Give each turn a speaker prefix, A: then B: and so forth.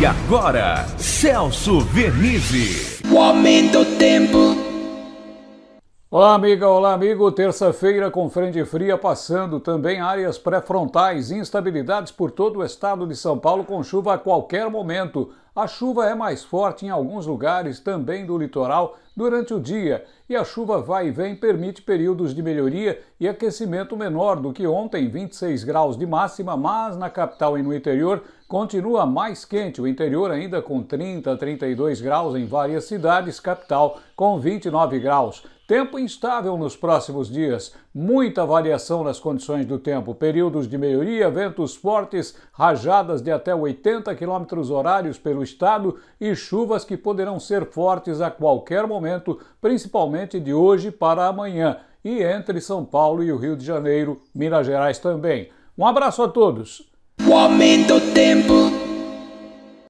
A: E agora, Celso Vernizzi.
B: O aumento do tempo.
C: Olá, amiga, olá, amigo. Terça-feira com frente fria passando, também áreas pré-frontais, instabilidades por todo o estado de São Paulo com chuva a qualquer momento. A chuva é mais forte em alguns lugares também do litoral durante o dia, e a chuva vai e vem permite períodos de melhoria e aquecimento menor do que ontem, 26 graus de máxima, mas na capital e no interior continua mais quente, o interior ainda com 30 a 32 graus em várias cidades, capital com 29 graus. Tempo instável nos próximos dias, muita variação nas condições do tempo, períodos de melhoria, ventos fortes, rajadas de até 80 km horários pelo estado e chuvas que poderão ser fortes a qualquer momento, principalmente de hoje para amanhã, e entre São Paulo e o Rio de Janeiro, Minas Gerais também. Um abraço a todos! O aumento do tempo.